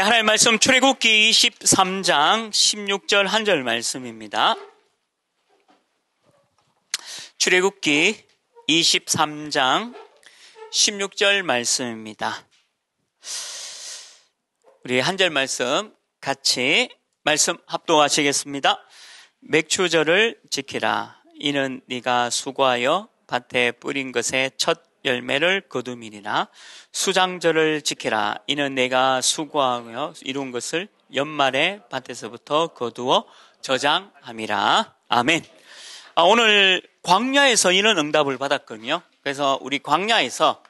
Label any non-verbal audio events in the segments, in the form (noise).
네, 하나님 말씀 출애굽기 23장 16절 한 절 말씀입니다. 출애굽기 23장 16절 말씀입니다. 우리 한 절 말씀 같이 말씀 합동하시겠습니다. 맥추절을 지키라. 이는 네가 수고하여 밭에 뿌린 것의 첫 열매를 거두민이나 수장절을 지키라 이는 내가 수고하며 이룬 것을 연말에 밭에서부터 거두어 저장함이라 아멘. 아, 오늘 광야에서 이런 응답을 받았거든요. 그래서 우리 광야에서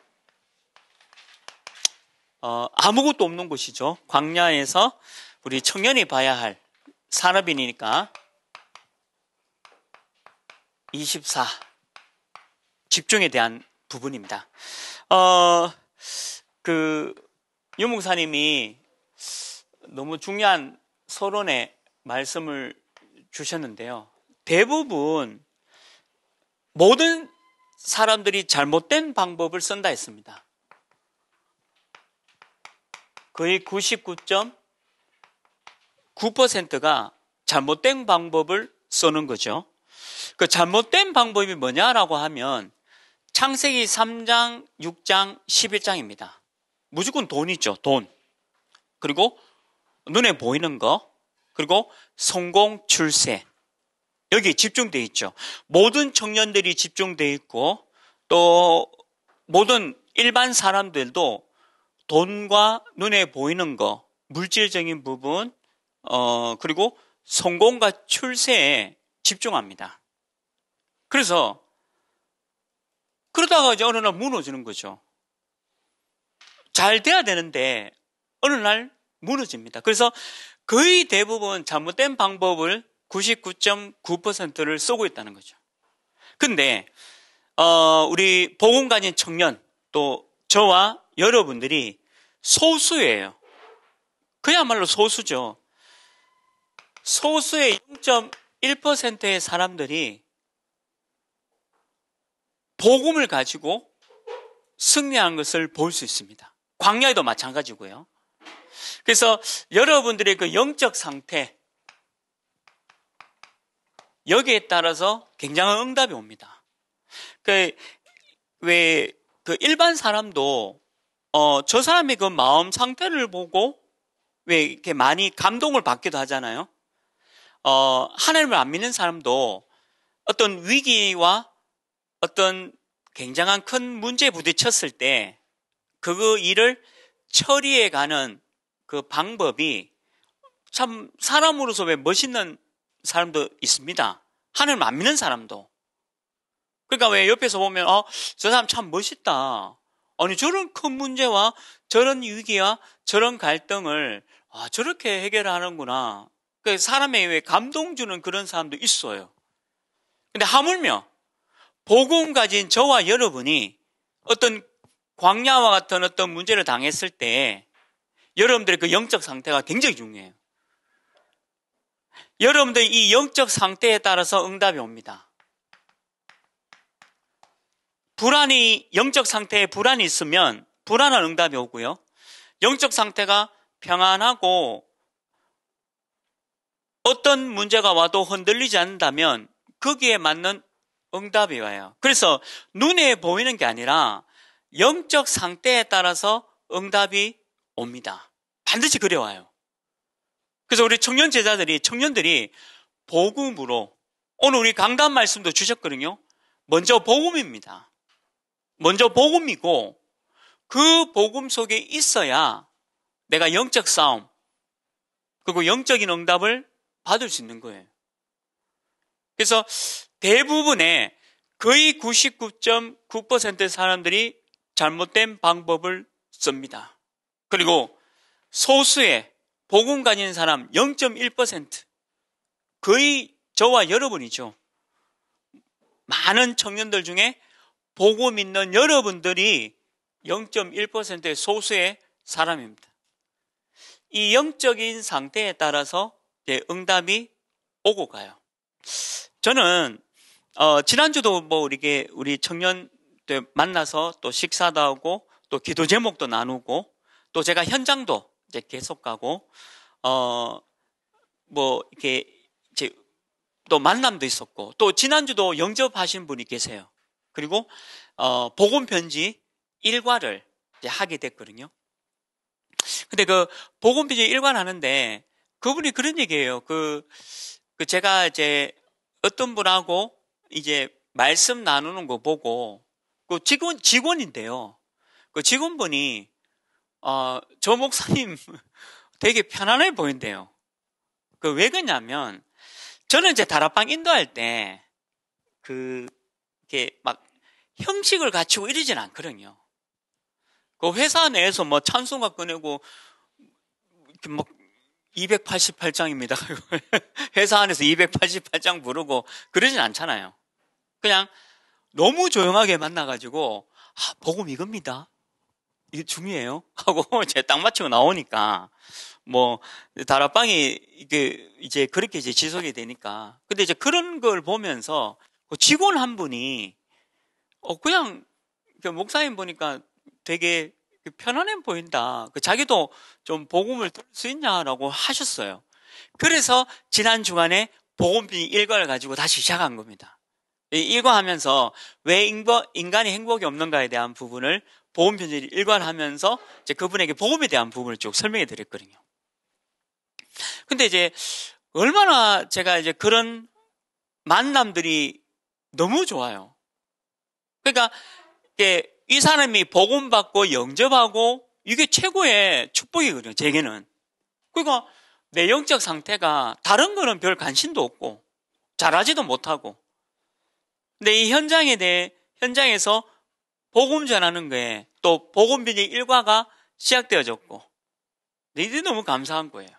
어, 아무것도 없는 곳이죠. 광야에서 우리 청년이 봐야 할 산업인이니까 24 집중에 대한 부분입니다. 어, 그, 유목사님이 너무 중요한 서론에 말씀을 주셨는데요. 대부분 모든 사람들이 잘못된 방법을 쓴다 했습니다. 거의 99.9%가 잘못된 방법을 쓰는 거죠. 그 잘못된 방법이 뭐냐라고 하면 창세기 3장, 6장, 11장입니다. 무조건 돈이죠, 돈. 그리고 눈에 보이는 거, 그리고 성공 출세. 여기 집중돼 있죠. 모든 청년들이 집중돼 있고 또 모든 일반 사람들도 돈과 눈에 보이는 거, 물질적인 부분, 어, 그리고 성공과 출세에 집중합니다. 그래서 그러다가 이제 어느 날 무너지는 거죠. 잘 돼야 되는데 어느 날 무너집니다. 그래서 거의 대부분 잘못된 방법을 99.9%를 쓰고 있다는 거죠. 근데 어, 우리 보건관인 청년 또 저와 여러분들이 소수예요. 그야말로 소수죠. 소수의 0.1%의 사람들이 복음을 가지고 승리한 것을 볼 수 있습니다. 광야에도 마찬가지고요. 그래서 여러분들의 그 영적 상태 여기에 따라서 굉장한 응답이 옵니다. 그왜그 그 일반 사람도 어저 사람의 그 마음 상태를 보고 왜 이렇게 많이 감동을 받기도 하잖아요. 어 하나님을 안 믿는 사람도 어떤 위기와 어떤 굉장한 큰 문제에 부딪혔을 때 그 일을 처리해 가는 그 방법이 참 사람으로서 왜 멋있는 사람도 있습니다. 하늘을 안 믿는 사람도. 그러니까 왜 옆에서 보면 어, 저 사람 참 멋있다. 아니 저런 큰 문제와 저런 위기와 저런 갈등을 아, 저렇게 해결하는구나. 그 그러니까 사람에 왜 감동 주는 그런 사람도 있어요. 근데 하물며 복음 가진 저와 여러분이 어떤 광야와 같은 어떤 문제를 당했을 때 여러분들의 그 영적 상태가 굉장히 중요해요. 여러분들 이 영적 상태에 따라서 응답이 옵니다. 불안이 영적 상태에 불안이 있으면 불안한 응답이 오고요. 영적 상태가 평안하고 어떤 문제가 와도 흔들리지 않는다면 거기에 맞는 응답이 와요. 그래서 눈에 보이는 게 아니라 영적 상태에 따라서 응답이 옵니다. 반드시 그래 와요. 그래서 우리 청년 제자들이 청년들이 복음으로 오늘 우리 강단 말씀도 주셨거든요. 먼저 복음입니다. 먼저 복음이고 그 복음 속에 있어야 내가 영적 싸움 그리고 영적인 응답을 받을 수 있는 거예요. 그래서 대부분의 거의 99.9%의 사람들이 잘못된 방법을 씁니다. 그리고 소수의 복음 가진 사람 0.1% 거의 저와 여러분이죠. 많은 청년들 중에 복음 있는 여러분들이 0.1%의 소수의 사람입니다. 이 영적인 상태에 따라서 응답이 오고 가요. 저는 어, 지난주도 뭐우리 우리 청년들 만나서 또 식사도 하고 또 기도 제목도 나누고 또 제가 현장도 이제 계속 가고 어 뭐 이렇게 이제 또 만남도 있었고 또 지난주도 영접하신 분이 계세요. 그리고 어 복음 편지 일과를 하게 됐거든요. 근데 그보건 편지 일과를 하는데 그분이 그런 얘기예요. 그, 그 제가 이제 어떤 분하고 이제 말씀 나누는 거 보고 그 직원 직원인데요. 그 직원분이 어, 저 목사님 (laughs) 되게 편안해 보인대요. 그 왜 그러냐면 저는 이제 다락방 인도할 때 그 이렇게 막 형식을 갖추고 이러진 않거든요. 그 회사 내에서 뭐 찬송가 꺼내고 막 288장입니다. (laughs) 회사 안에서 288장 부르고 그러진 않잖아요. 그냥 너무 조용하게 만나가지고 아, 복음 이겁니다. 이게 중이에요 (laughs) 하고 제딱 맞추고 나오니까 뭐 다락방이 이게 이제 그렇게 이제 지속이 되니까 근데 이제 그런 걸 보면서 그 직원 한 분이 어 그냥 목사님 보니까 되게 편안해 보인다. 그 자기도 좀 복음을 들 수 있냐라고 하셨어요. 그래서 지난 주간에 복음비 일과를 가지고 다시 시작한 겁니다. 일과하면서 왜 인간이 행복이 없는가에 대한 부분을 보험 편지를 일관하면서 이제 그분에게 보험에 대한 부분을 쭉 설명해 드렸거든요. 근데 이제 얼마나 제가 이제 그런 만남들이 너무 좋아요. 그러니까 이 사람이 복음 받고 영접하고 이게 최고의 축복이거든요. 제게는. 그러니까 내 영적 상태가 다른 거는 별 관심도 없고 잘하지도 못하고 근데 이 현장에 대해 현장에서 복음 전하는 거에 또 복음비리 일과가 시작되어졌고 이들이 너무 감사한 거예요.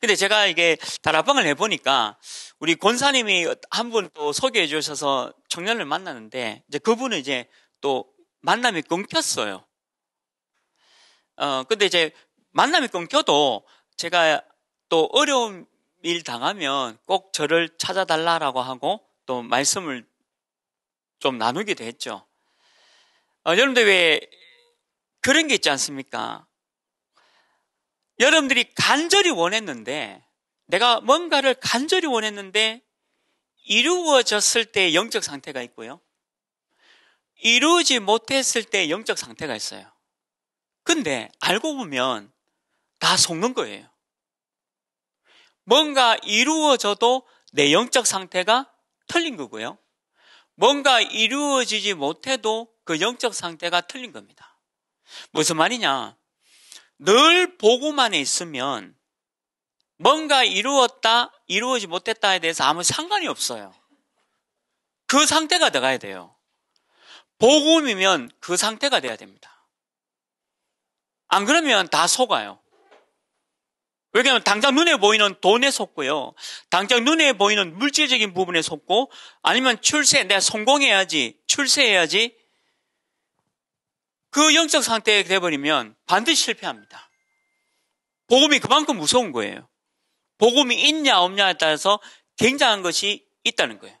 근데 제가 이게 다락방을 해보니까 우리 권사님이 한 분 또 소개해 주셔서 청년을 만났는데 이제 그분은 이제 또 만남이 끊겼어요. 어, 근데 이제 만남이 끊겨도 제가 또 어려운 일 당하면 꼭 저를 찾아달라라고 하고 또 말씀을 좀 나누기도 했죠. 어, 여러분들 왜 그런 게 있지 않습니까? 여러분들이 간절히 원했는데 내가 뭔가를 간절히 원했는데 이루어졌을 때 영적 상태가 있고요. 이루지 못했을 때 영적 상태가 있어요. 근데 알고 보면 다 속는 거예요. 뭔가 이루어져도 내 영적 상태가 틀린 거고요. 뭔가 이루어지지 못해도 그 영적 상태가 틀린 겁니다. 무슨 말이냐? 늘 보고만 있으면 뭔가 이루었다, 이루어지 못했다에 대해서 아무 상관이 없어요. 그 상태가 돼가야 돼요. 복음이면 그 상태가 돼야 됩니다. 안 그러면 다 속아요. 왜냐하면 당장 눈에 보이는 돈에 속고요. 당장 눈에 보이는 물질적인 부분에 속고 아니면 출세, 내가 성공해야지, 출세해야지. 그 영적 상태에 돼버리면 반드시 실패합니다. 복음이 그만큼 무서운 거예요. 복음이 있냐 없냐에 따라서 굉장한 것이 있다는 거예요.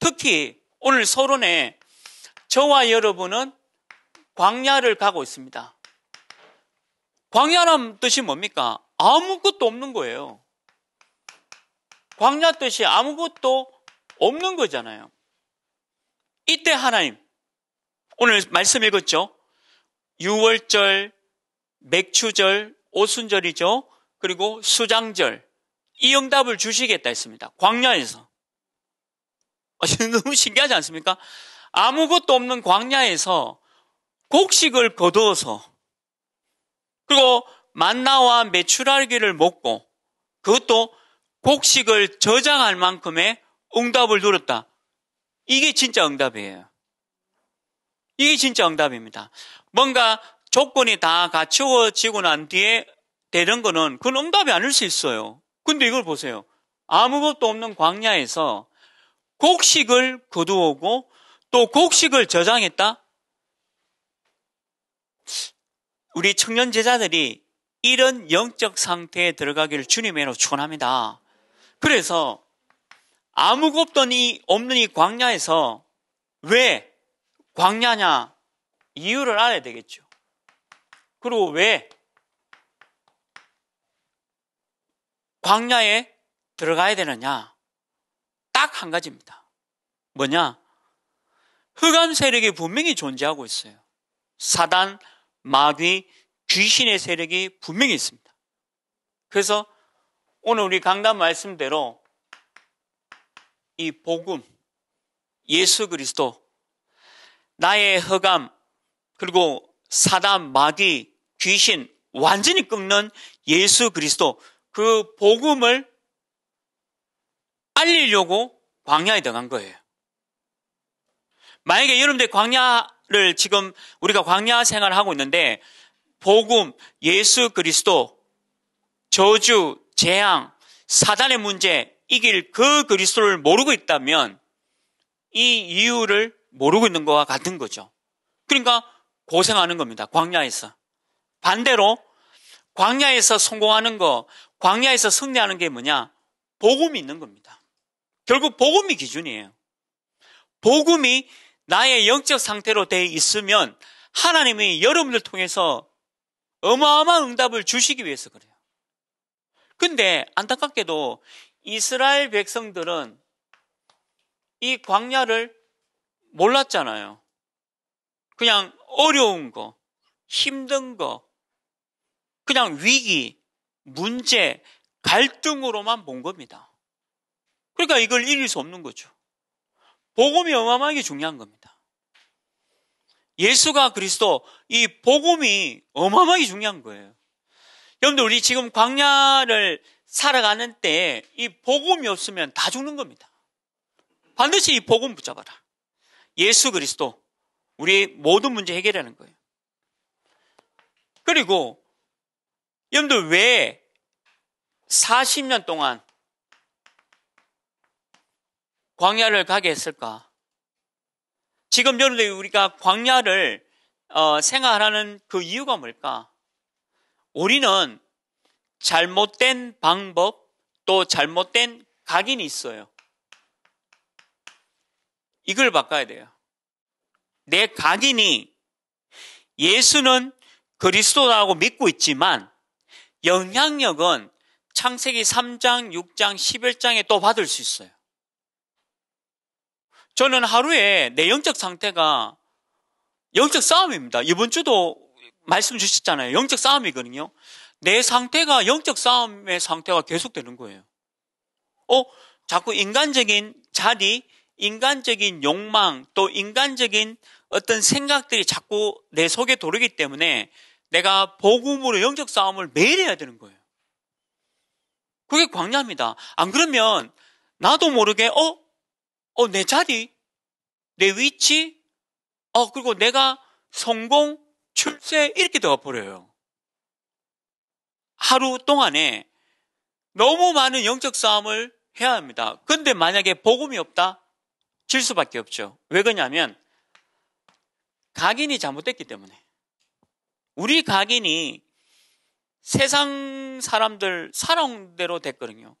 특히 오늘 서론에 저와 여러분은 광야를 가고 있습니다. 광야란 뜻이 뭡니까? 아무것도 없는 거예요. 광야 뜻이 아무것도 없는 거잖아요. 이때 하나님, 오늘 말씀 읽었죠? 6월절, 맥추절, 오순절이죠? 그리고 수장절. 이 응답을 주시겠다 했습니다. 광야에서. 어, (laughs) 너무 신기하지 않습니까? 아무것도 없는 광야에서 곡식을 거두어서 그리고 만나와 메추라기를 먹고 그것도 곡식을 저장할 만큼의 응답을 누렸다. 이게 진짜 응답이에요. 이게 진짜 응답입니다. 뭔가 조건이 다 갖추어지고 난 뒤에 되는 거는 그건 응답이 아닐 수 있어요. 근데 이걸 보세요. 아무것도 없는 광야에서 곡식을 거두어오고 또 곡식을 저장했다? 우리 청년 제자들이 이런 영적 상태에 들어가기를 주님으로 축원합니다. 그래서 아무것도 없는 이 광야에서 왜 광야냐 이유를 알아야 되겠죠. 그리고 왜 광야에 들어가야 되느냐? 딱 한 가지입니다. 뭐냐? 흑암 세력이 분명히 존재하고 있어요. 사단, 마귀, 귀신의 세력이 분명히 있습니다. 그래서 오늘 우리 강단 말씀대로 이 복음, 예수 그리스도, 나의 허감, 그리고 사단, 마귀, 귀신, 완전히 끊는 예수 그리스도, 그 복음을 알리려고 광야에 들어간 거예요. 만약에 여러분들 광야를 지금 우리가 광야 생활을 하고 있는데 복음, 예수 그리스도, 저주, 재앙, 사단의 문제, 이길 그 그리스도를 모르고 있다면 이 이유를 모르고 있는 것과 같은 거죠. 그러니까 고생하는 겁니다. 광야에서. 반대로 광야에서 성공하는 거, 광야에서 승리하는 게 뭐냐? 복음이 있는 겁니다. 결국 복음이 기준이에요. 복음이 나의 영적 상태로 돼 있으면 하나님이 여러분들 통해서 어마어마한 응답을 주시기 위해서 그래요. 근데 안타깝게도 이스라엘 백성들은 이 광야를 몰랐잖아요. 그냥 어려운 거, 힘든 거, 그냥 위기, 문제, 갈등으로만 본 겁니다. 그러니까 이걸 이길 수 없는 거죠. 복음이 어마어마하게 중요한 겁니다. 예수가 그리스도 이 복음이 어마어마하게 중요한 거예요. 여러분들 우리 지금 광야를 살아가는 때에 이 복음이 없으면 다 죽는 겁니다. 반드시 이 복음 붙잡아라. 예수 그리스도 우리 모든 문제 해결하는 거예요. 그리고 여러분들 왜 40년 동안 광야를 가게 했을까? 지금 여러분들 우리가 광야를 어, 생활하는 그 이유가 뭘까? 우리는 잘못된 방법 또 잘못된 각인이 있어요. 이걸 바꿔야 돼요. 내 각인이 예수는 그리스도라고 믿고 있지만 영향력은 창세기 3장, 6장, 11장에 또 받을 수 있어요. 저는 하루에 내 영적 상태가 영적 싸움입니다. 이번 주도 말씀 주셨잖아요. 영적 싸움이거든요. 내 상태가 영적 싸움의 상태가 계속되는 거예요. 어, 자꾸 인간적인 자리, 인간적인 욕망, 또 인간적인 어떤 생각들이 자꾸 내 속에 도르기 때문에 내가 복음으로 영적 싸움을 매일 해야 되는 거예요. 그게 광야입니다. 안 그러면 나도 모르게 어 어, 내 자리, 내 위치, 어, 그리고 내가 성공, 출세, 이렇게 되어버려요. 하루 동안에 너무 많은 영적 싸움을 해야 합니다. 근데 만약에 복음이 없다? 질 수밖에 없죠. 왜 그러냐면, 각인이 잘못됐기 때문에. 우리 각인이 세상 사람들 사랑대로 됐거든요.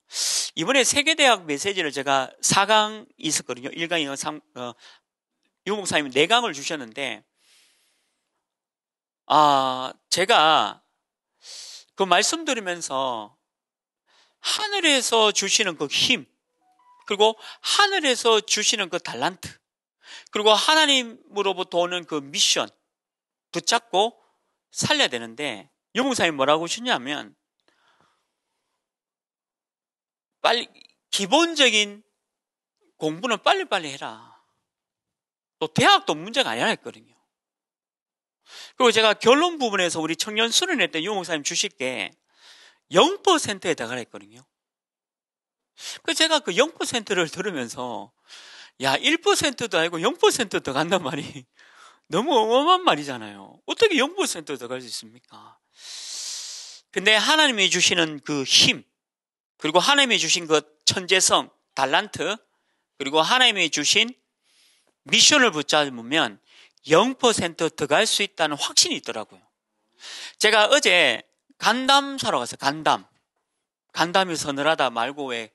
이번에 세계대학 메시지를 제가 4강 있었거든요. 1강, 2강, 3, 어, 유목사님이 4강을 주셨는데, 아, 제가 그 말씀드리면서 하늘에서 주시는 그 힘, 그리고 하늘에서 주시는 그 달란트, 그리고 하나님으로부터 오는 그 미션 붙잡고 살려야 되는데, 유목사님 뭐라고 하셨냐면 빨리 기본적인 공부는 빨리빨리 해라. 또 대학도 문제가 아니라 했거든요. 그리고 제가 결론 부분에서 우리 청년 수련회 때 용호사님 주실 게 0%에 다가했거든요. 그 제가 그 0%를 들으면서 야 1%도 아니고 0%더 간단 말이 (laughs) 너무 어마어마한 말이잖아요. 어떻게 0%더 갈 수 있습니까? 근데 하나님이 주시는 그 힘, 그리고 하나님이 주신 그 천재성, 달란트, 그리고 하나님이 주신 미션을 붙잡으면 0% 들어갈 수 있다는 확신이 있더라고요. 제가 어제 간담 사러 갔어요. 간담. 간담이 서늘하다 말고 왜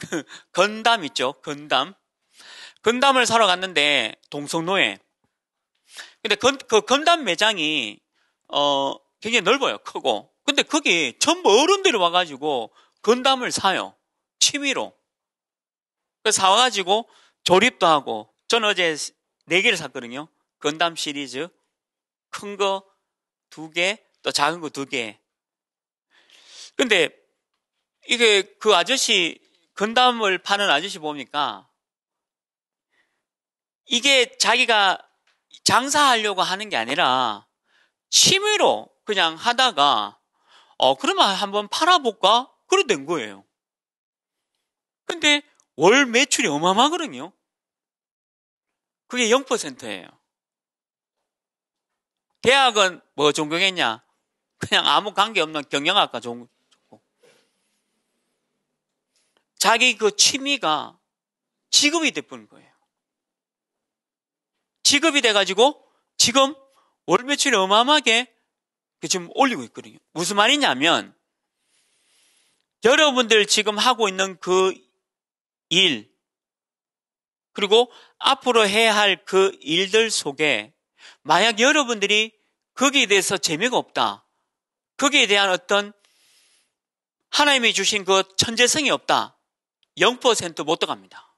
(laughs) 건담 있죠? 건담. 건담을 사러 갔는데 동성로에. 근데 건, 그 건담 매장이 어 굉장히 넓어요. 크고. 근데 거기 전부 어른들이 와가지고 건담을 사요. 취미로. 그래서 사와가지고 조립도 하고, 전 어제 네 개를 샀거든요. 건담 시리즈. 큰 거 두 개, 또 작은 거 두 개. 근데 이게 그 아저씨, 건담을 파는 아저씨 봅니까 이게 자기가 장사하려고 하는 게 아니라 취미로 그냥 하다가 어, 그러면 한번 팔아볼까? 그래 된 거예요. 근데 월 매출이 어마어마하거든요. 그게 0%예요. 대학은 뭐존경했냐 그냥 아무 관계없는 경영학과 전공. 자기 그 취미가 직업이 돼버린 거예요. 직업이 돼가지고 지금 월 매출이 어마어마하게 그 지금 올리고 있거든요. 무슨 말이냐면 여러분들 지금 하고 있는 그 일, 그리고 앞으로 해야 할 그 일들 속에 만약 여러분들이 거기에 대해서 재미가 없다. 거기에 대한 어떤 하나님이 주신 그 천재성이 없다. 0%못 들어갑니다.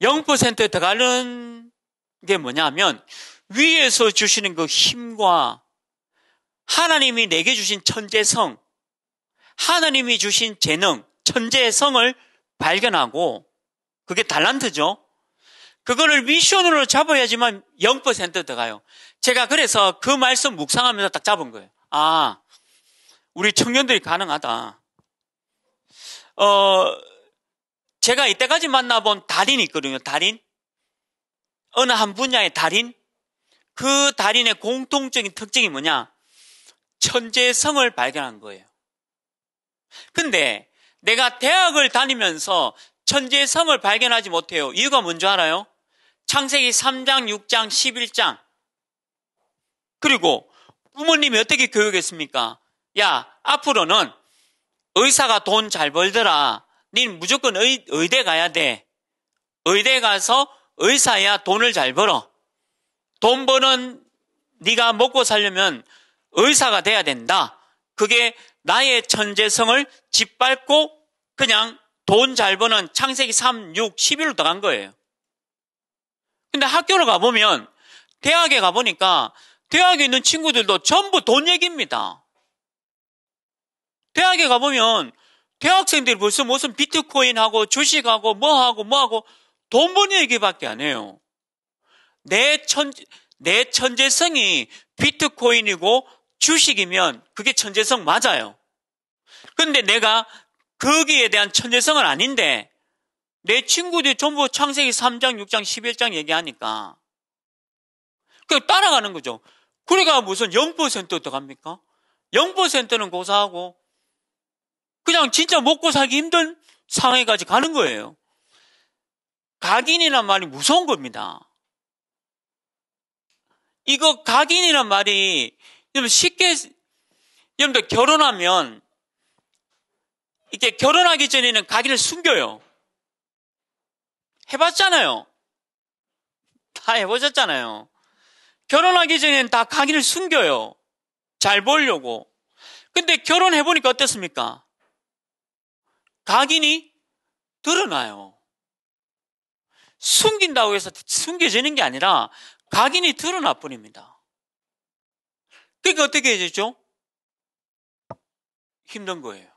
0%에 들어가는 게 뭐냐면 위에서 주시는 그 힘과 하나님이 내게 주신 천재성 하나님이 주신 재능, 천재의 성을 발견하고 그게 달란트죠. 그거를 미션으로 잡아야지만 0% 들어가요. 제가 그래서 그 말씀 묵상하면서 딱 잡은 거예요. 아, 우리 청년들이 가능하다. 어, 제가 이때까지 만나본 달인이 있거든요. 달인. 어느 한 분야의 달인. 그 달인의 공통적인 특징이 뭐냐? 천재성을 발견한 거예요. 근데 내가 대학을 다니면서 천지의 성을 발견하지 못해요. 이유가 뭔지 알아요? 창세기 3장, 6장, 11장. 그리고 부모님이 어떻게 교육했습니까? 야, 앞으로는 의사가 돈 잘 벌더라. 닌 무조건 의, 의대 가야 돼. 의대 가서 의사야 돈을 잘 벌어. 돈 버는 네가 먹고 살려면 의사가 돼야 된다. 그게 나의 천재성을 짓밟고 그냥 돈 잘 버는 창세기 3, 6, 11로 들어간 거예요. 근데 학교를 가보면, 대학에 가보니까, 대학에 있는 친구들도 전부 돈 얘기입니다. 대학에 가보면, 대학생들이 벌써 무슨 비트코인하고 주식하고 뭐하고 뭐하고 돈 버는 얘기밖에 안 해요. 내 천, 내 천재성이 비트코인이고 주식이면 그게 천재성 맞아요. 근데 내가 거기에 대한 천재성은 아닌데 내 친구들이 전부 창세기 3장, 6장, 11장 얘기하니까 그 따라가는 거죠. 그러니까 무슨 0%어떡갑니까 0%는 고사하고 그냥 진짜 먹고 살기 힘든 상황에까지 가는 거예요. 각인이란 말이 무서운 겁니다. 이거 각인이란 말이 여러분 쉽게 여러분들 결혼하면 이렇게 결혼하기 전에는 각인을 숨겨요. 해봤잖아요. 다 해보셨잖아요. 결혼하기 전에는 다 각인을 숨겨요. 잘 보려고. 근데 결혼해보니까 어땠습니까? 각인이 드러나요. 숨긴다고 해서 숨겨지는 게 아니라 각인이 드러나 뿐입니다. 그러니까 어떻게 해야죠? 힘든 거예요.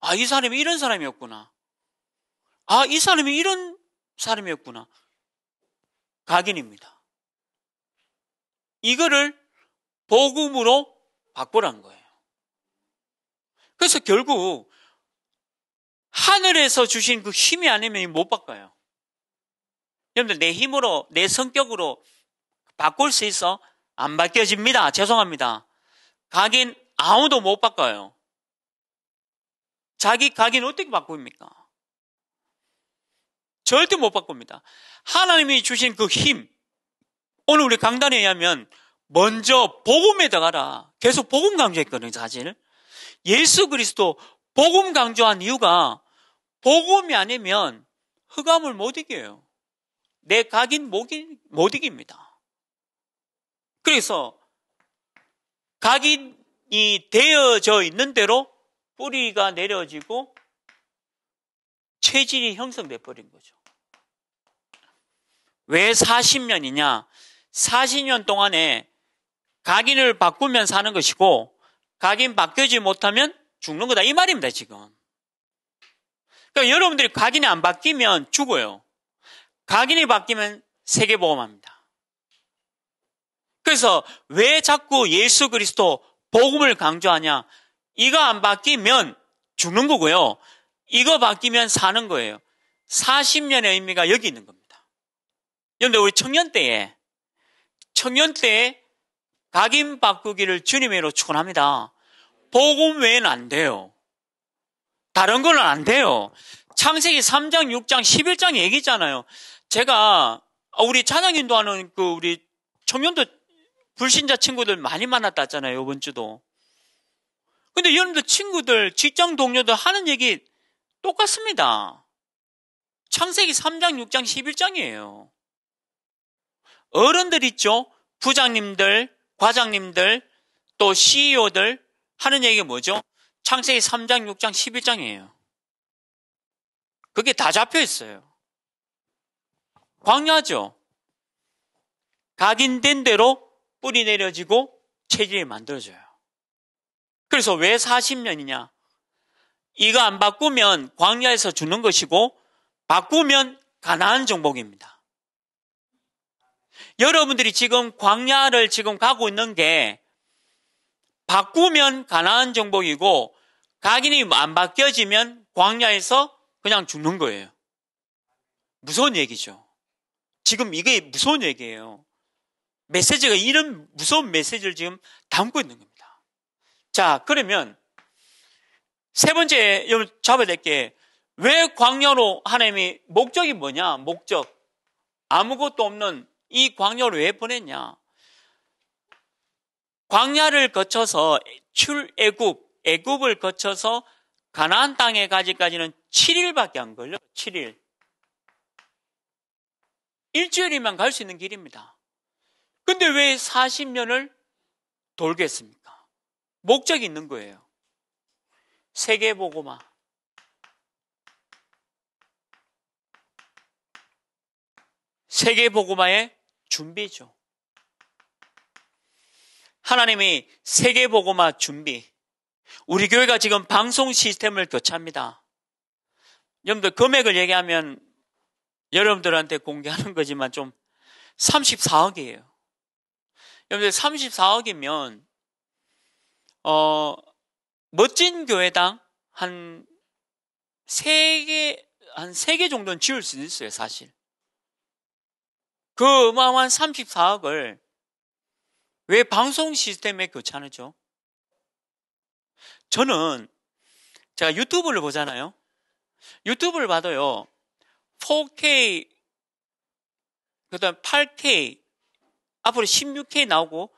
아, 이 사람이 이런 사람이었구나. 아, 이 사람이 이런 사람이었구나. 각인입니다. 이거를 복음으로 바꾸란 거예요. 그래서 결국 하늘에서 주신 그 힘이 아니면 못 바꿔요. 여러분들 내 힘으로 내 성격으로 바꿀 수 있어? 안 바뀌어집니다. 죄송합니다. 각인 아무도 못 바꿔요. 자기 각인 어떻게 바꿉니까? 절대 못 바꿉니다. 하나님이 주신 그 힘, 오늘 우리 강단에 의하면 먼저 복음에 들어가라. 계속 복음 강조했거든요, 사실. 예수 그리스도 복음 강조한 이유가 복음이 아니면 흑암을 못 이겨요. 내 각인 못, 이, 못 이깁니다. 그래서 각인이 되어져 있는 대로 뿌리가 내려지고 체질이 형성돼 버린 거죠. 왜 40년이냐? 40년 동안에 각인을 바꾸면 사는 것이고 각인 바뀌지 못하면 죽는 거다 이 말입니다 지금. 그러니까 여러분들이 각인이 안 바뀌면 죽어요. 각인이 바뀌면 세계보험합니다. 그래서 왜 자꾸 예수 그리스도 복음을 강조하냐? 이거 안 바뀌면 죽는 거고요. 이거 바뀌면 사는 거예요. 40년의 의미가 여기 있는 겁니다. 그런데 우리 청년 때에 청년 때에 각인 바꾸기를 주님으로 축원합니다. 복음 외에는 안 돼요. 다른 거는 안 돼요. 창세기 3장, 6장, 11장 얘기잖아요. 제가 어, 우리 차장 인도 하는 그 우리 청년도 불신자 친구들 많이 만났다잖아요, 이번 주도. 근데 여러분들 친구들, 직장 동료들 하는 얘기 똑같습니다. 창세기 3장, 6장, 11장이에요. 어른들 있죠? 부장님들, 과장님들, 또 CEO들 하는 얘기가 뭐죠? 창세기 3장, 6장, 11장이에요. 그게 다 잡혀 있어요. 광야죠. 각인 된 대로 뿌리 내려지고 체질이 만들어져요. 그래서 왜 40년이냐? 이거 안 바꾸면 광야에서 주는 것이고 바꾸면 가나안 정복입니다. 여러분들이 지금 광야를 지금 가고 있는 게 바꾸면 가나안 정복이고 각인이 안 바뀌어지면 광야에서 그냥 죽는 거예요. 무서운 얘기죠. 지금 이게 무서운 얘기예요. 메시지가 이런 무서운 메시지를 지금 담고 있는 겁니다. 자, 그러면 세 번째 여러분 잡아야 될 게 왜 광야로 하나님이 목적이 뭐냐? 목적. 아무것도 없는 이 광야를 왜 보냈냐? 광야를 거쳐서 출애굽, 애굽을 거쳐서 가나안 땅에 가지까지는 7일밖에 안 걸려. 7일. 일주일이면 갈 수 있는 길입니다. 근데 왜 40년을 돌겠습니까? 목적이 있는 거예요. 세계보고마. 세계보고마의 준비죠. 하나님이 세계보고마 준비. 우리 교회가 지금 방송 시스템을 교체합니다. 여러분들 금액을 얘기하면 여러분들한테 공개하는 거지만 좀 34억이에요. 여러분들 34억이면 어 멋진 교회당 한 세 개 한 세 개 정도는 지을 수 있어요, 사실. 그 어마어마한 34억을 왜 방송 시스템에 교체하죠? 저는 제가 유튜브를 보잖아요. 유튜브를 봐도요. 4K 그다음 8K 앞으로 16K 나오고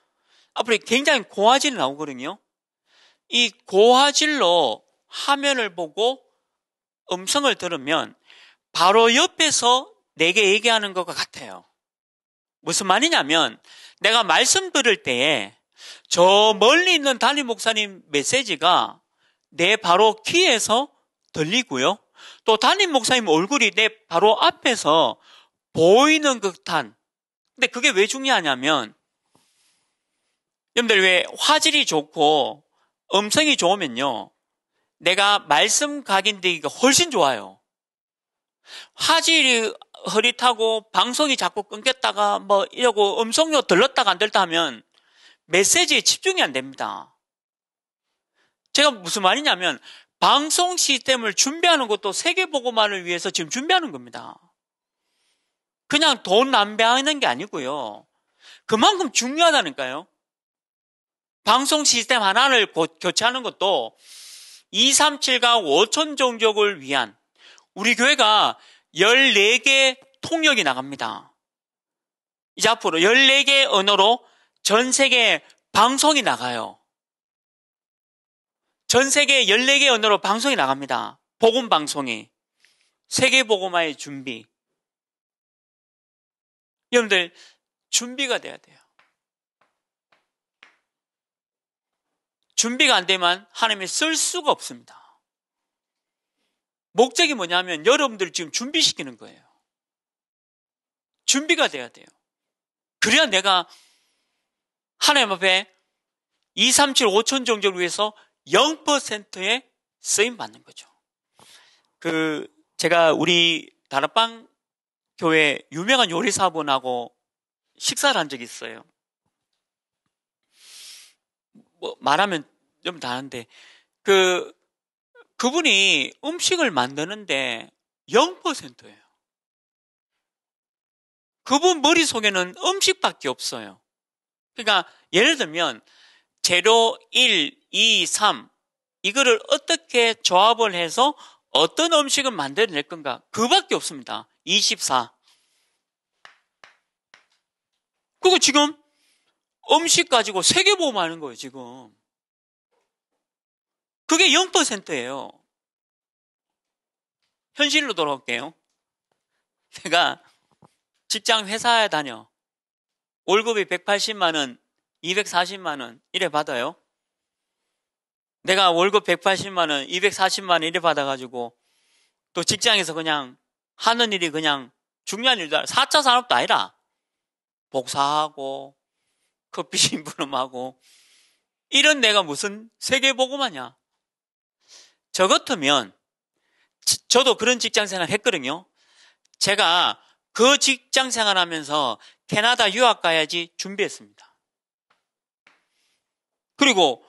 앞으로 굉장히 고화질 나오거든요. 이 고화질로 화면을 보고 음성을 들으면 바로 옆에서 내게 얘기하는 것과 같아요. 무슨 말이냐면 내가 말씀 들을 때에 저 멀리 있는 단임 목사님 메시지가 내 바로 귀에서 들리고요. 또 담임 목사님 얼굴이 내 바로 앞에서 보이는 듯한 근데 그게 왜 중요하냐면 여러분들 왜 화질이 좋고 음성이 좋으면요. 내가 말씀 각인되기가 훨씬 좋아요. 화질이 흐릿하고 방송이 자꾸 끊겼다가 뭐 이러고 음성료 들렀다가 안 들다 하면 메시지에 집중이 안 됩니다. 제가 무슨 말이냐면 방송 시스템을 준비하는 것도 세계보고만을 위해서 지금 준비하는 겁니다. 그냥 돈 낭비하는 게 아니고요. 그만큼 중요하다니까요. 방송 시스템 하나를 교체하는 것도 237과 5천 종족을 위한 우리 교회가 14개 통역이 나갑니다. 이제 앞으로 14개 언어로 전 세계 방송이 나가요. 전 세계 14개 언어로 방송이 나갑니다. 복음 방송이. 세계 복음화의 준비. 여러분들 준비가 돼야 돼요. 준비가 안 되면 하나님이 쓸 수가 없습니다. 목적이 뭐냐면 여러분들 지금 준비시키는 거예요. 준비가 돼야 돼요. 그래야 내가 하나님 앞에 2, 3, 7, 5천 종족을 위해서 0%의 쓰임 받는 거죠. 그 제가 우리 다락방 교회 유명한 요리사분하고 식사를 한 적이 있어요. 뭐 말하면 좀 다른데 그 그분이 음식을 만드는데 0%예요. 그분 머릿속에는 음식밖에 없어요. 그러니까 예를 들면 재료 1, 2, 3 이거를 어떻게 조합을 해서 어떤 음식을 만들어낼 건가 그밖에 없습니다. 24. 그거 지금 음식 가지고 세계보험 하는 거예요, 지금. 그게 0%예요. 현실로 돌아올게요. 내가 직장 회사에 다녀. 월급이 180만 원, 240만 원 이래 받아요. 내가 월급 180만 원, 240만 원 이래 받아가지고 또 직장에서 그냥 하는 일이 그냥 중요한 일도 아니라 4차 산업도 아니라 복사하고 커피 (laughs) 심부름하고 이런 내가 무슨 세계보고마냐. 저 같으면 저도 그런 직장 생활 했거든요. 제가 그 직장 생활 하면서 캐나다 유학 가야지 준비했습니다. 그리고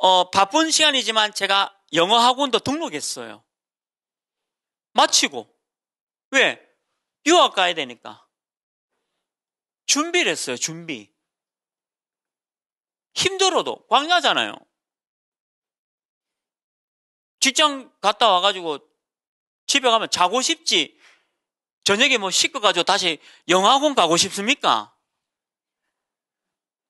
어, 바쁜 시간이지만 제가 영어 학원도 등록했어요. 마치고 왜? 유학 가야 되니까. 준비를 했어요, 준비. 힘들어도 광야잖아요. 직장 갔다 와가지고 집에 가면 자고 싶지. 저녁에 뭐 씻고 가지고 다시 영화학원 가고 싶습니까?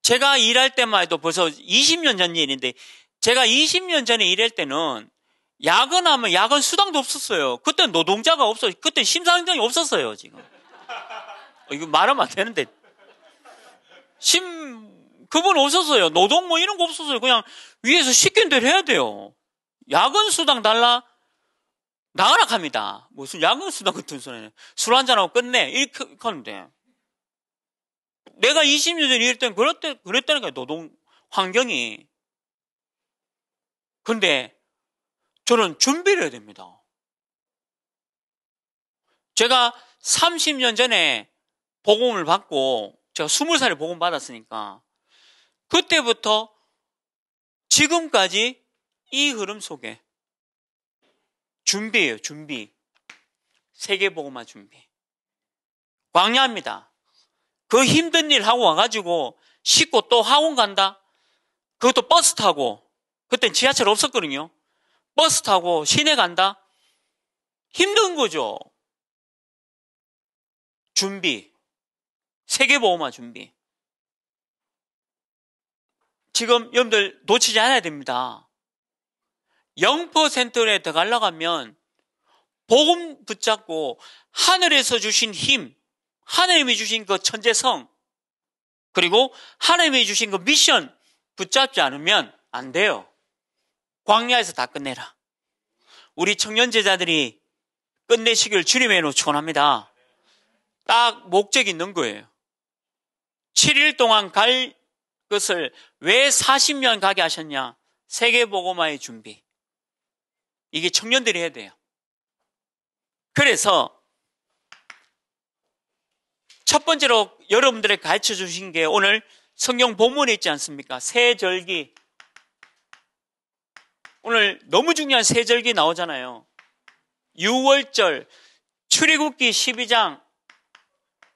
제가 일할 때만 해도 벌써 20년 전 일인데 제가 20년 전에 일할 때는 야근하면 야근 수당도 없었어요. 그때 노동자가 없어. 그때 심사위원이 없었어요, 지금. 어, 이거 말하면 안 되는데. 심, 그분 없었어요. 노동 뭐 이런 거 없었어요. 그냥 위에서 시킨 대로 해야 돼요. 야근 수당 달라? 나가라 갑니다. 무슨 야근 수당 같은 소리네. 술 한잔하고 끝내. 이렇게 하는데. 내가 20년 전에 일할 땐 그랬다, 그랬다니까, 노동 환경이. 근데 저는 준비를 해야 됩니다. 제가 30년 전에 복음을 받고 제가 20살에 복음 받았으니까 그때부터 지금까지 이 흐름 속에 준비예요, 준비. 세계복음화 준비. 광야입니다. 그 힘든 일 하고 와가지고 씻고 또 학원 간다? 그것도 버스 타고. 그땐 지하철 없었거든요. 버스 타고 시내 간다? 힘든 거죠. 준비. 세계보험화 준비. 지금 여러분들 놓치지 않아야 됩니다. 0%에 들어가려고 면 복음 붙잡고 하늘에서 주신 힘, 하나님이 주신 그 천재성, 그리고 하나님이 주신 그 미션 붙잡지 않으면 안 돼요. 광야에서 다 끝내라. 우리 청년 제자들이 끝내시길 주님의 이름으로 축원합니다. 딱 목적이 있는 거예요. 7일 동안 갈 것을 왜 40년 가게 하셨냐? 세계보고마의 준비. 이게 청년들이 해야 돼요. 그래서 첫 번째로 여러분들에게 가르쳐 주신 게 오늘 성경 본문에 있지 않습니까? 새 절기, 오늘 너무 중요한 세절기 나오잖아요. 6월절, 출애굽기 12장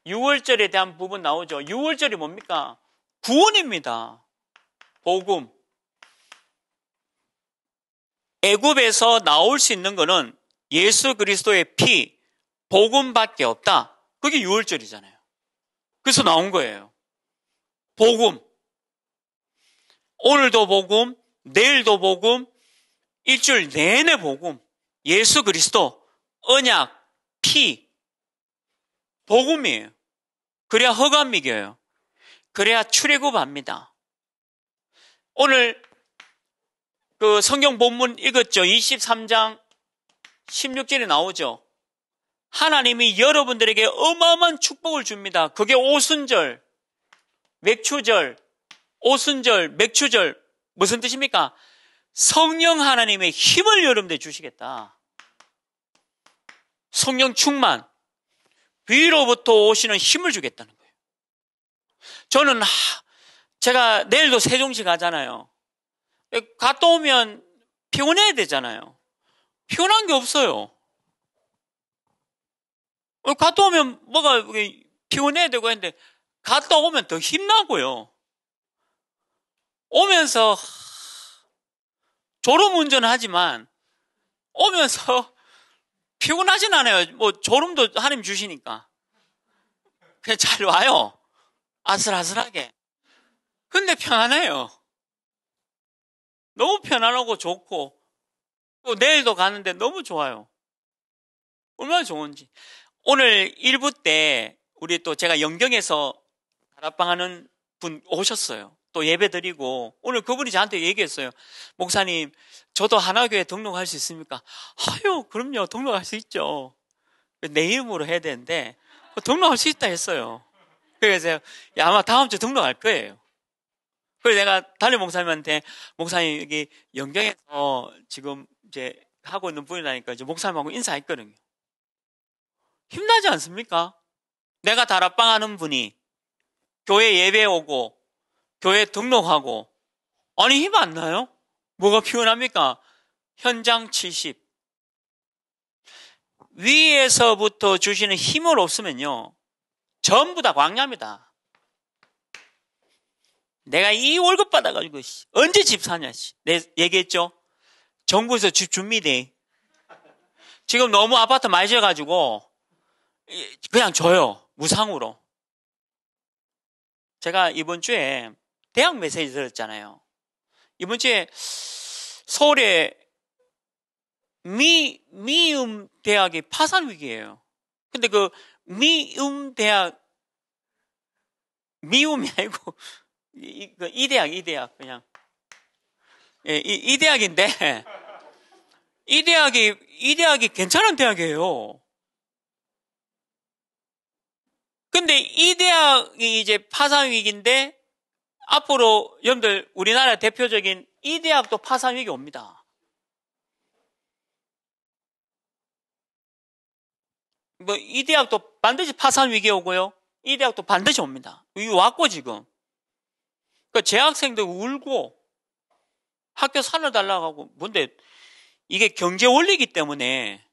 6월절에 대한 부분 나오죠. 6월절이 뭡니까? 구원입니다. 복음. 애굽에서 나올 수 있는 것은 예수 그리스도의 피, 복음밖에 없다. 그게 6월절이잖아요. 그래서 나온 거예요. 복음. 오늘도 복음, 내일도 복음, 일주일 내내 복음, 예수 그리스도, 언약, 피, 복음이에요. 그래야 허감 미겨요. 그래야 출애굽합니다. 오늘 그 성경 본문 읽었죠. 23장 16절에 나오죠. 하나님이 여러분들에게 어마어마한 축복을 줍니다. 그게 오순절, 맥추절, 오순절, 맥추절 무슨 뜻입니까? 성령 하나님의 힘을 여러분들 주시겠다. 성령 충만, 위로부터 오시는 힘을 주겠다는 거예요. 저는 하, 제가 내일도 세종시 가잖아요. 갔다 오면 피곤해야 되잖아요. 피곤한 게 없어요. 갔다 오면 뭐가 피곤해야 되고 했는데 갔다 오면 더 힘나고요. 오면서 졸음운전하지만 오면서 (laughs) 피곤하진 않아요. 뭐 졸음도 하나님 주시니까. 그냥 잘 와요. 아슬아슬하게. 근데 편안해요. 너무 편안하고 좋고 또 내일도 가는데 너무 좋아요. 얼마나 좋은지. 오늘 1부 때 우리 또 제가 영경에서 다락방 하는 분 오셨어요. 또 예배 드리고 오늘 그분이 저한테 얘기했어요. 목사님, 저도 하나교회 등록할 수 있습니까? 아유, 그럼요. 등록할 수 있죠. 내 이름으로 해야 되는데 그 등록할 수 있다 했어요. 그래서 야, 아마 다음 주 등록할 거예요. 그래서 내가 달리 목사님한테 목사님 여기 연경에서 지금 이제 하고 있는 분이라니까 이제 목사님하고 인사했거든요. 힘나지 않습니까? 내가 다락방하는 분이 교회 예배 오고 교회 등록하고 아니 힘 안 나요? 뭐가 피곤합니까? 현장 70. 위에서부터 주시는 힘을 없으면요. 전부 다 광야입니다. 내가 이 월급 받아가지고 언제 집 사냐. 내 얘기했죠. 정부에서 집 줍니다. 지금 너무 아파트 많이 지어가지고 그냥 줘요. 무상으로. 제가 이번 주에 대학 메시지 들었잖아요. 이번 주에 서울에 미, 미음 대학이 파산 위기예요. 근데 그 미음 대학, 미음이 아니고, (laughs) 이, 그 이 대학, 이 대학, 그냥. 예, 이, 이 대학인데, (laughs) 이 대학이, 이 대학이 괜찮은 대학이에요. 근데 이 대학이 이제 파산 위기인데, 앞으로 여러분들 우리나라 대표적인 이 대학도 파산 위기 옵니다. 뭐이 대학도 반드시 파산 위기 오고요. 이 대학도 반드시 옵니다. 이 왔고 지금. 그니까 재학생들 울고 학교 살려달라고 하고 뭔데 이게 경제 원리기 때문에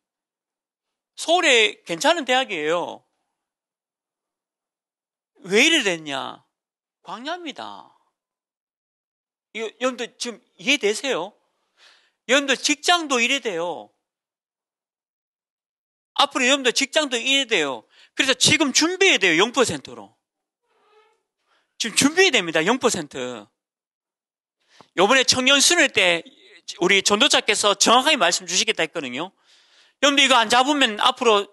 서울에 괜찮은 대학이에요. 왜 이래 됐냐? 광야입니다. 이거, 여러분들 지금 이해되세요? 여러분들 직장도 이래 돼요. 앞으로 여러분들 직장도 이래 돼요. 그래서 지금 준비해야 돼요. 0%로. 지금 준비해야 됩니다. 0%. 요번에 청년 순회 때 우리 전도자께서 정확하게 말씀 주시겠다 했거든요. 여러분들 이거 안 잡으면 앞으로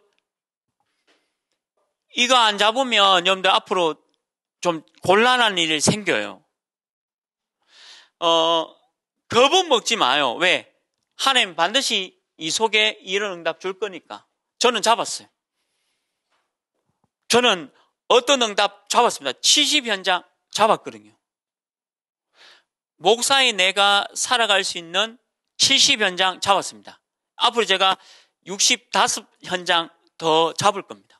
이거 안 잡으면 여러분들 앞으로 좀 곤란한 일이 생겨요. 어, 겁은 먹지 마요. 왜? 하나님 반드시 이 속에 이런 응답 줄 거니까. 저는 잡았어요. 저는 어떤 응답 잡았습니다. 70현장 잡았거든요. 목사의 내가 살아갈 수 있는 70현장 잡았습니다. 앞으로 제가 65현장 더 잡을 겁니다.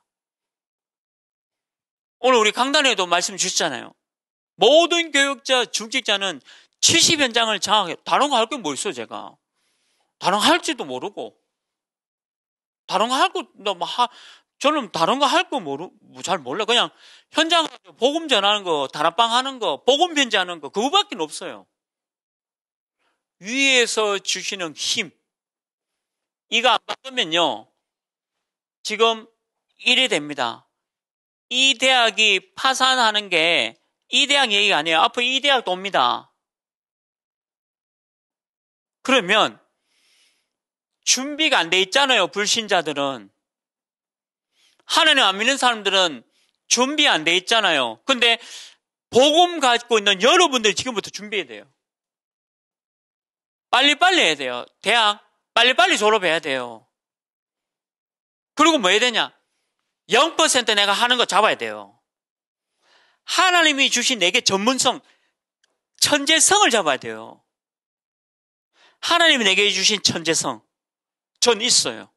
오늘 우리 강단에도 말씀 주셨잖아요. 모든 교육자, 중직자는 70현장을 장악해. 다른 거 할 게 뭐 있어, 제가. 다른 거 할지도 모르고. 다른 거 할 거, 나 뭐, 하, 저는 다른 거 할 거 모르, 뭐잘 몰라. 그냥 현장, 복음 전하는 거, 다락방 하는 거, 복음 편지하는 거, 그거밖에 없어요. 위에서 주시는 힘. 이거 안 받으면요. 지금 이래 됩니다. 이 대학이 파산하는 게 이 대학 얘기가 아니에요. 앞으로 이 대학도 옵니다. 그러면 준비가 안 돼 있잖아요. 불신자들은. 하나님 안 믿는 사람들은 준비 안 돼 있잖아요. 근데 복음 갖고 있는 여러분들이 지금부터 준비해야 돼요. 빨리빨리 해야 돼요. 대학 빨리빨리 졸업해야 돼요. 그리고 뭐 해야 되냐? 0% 내가 하는 거 잡아야 돼요. 하나님이 주신 내게 전문성, 천재성을 잡아야 돼요. 하나님이 내게 주신 천재성. 전 있어요.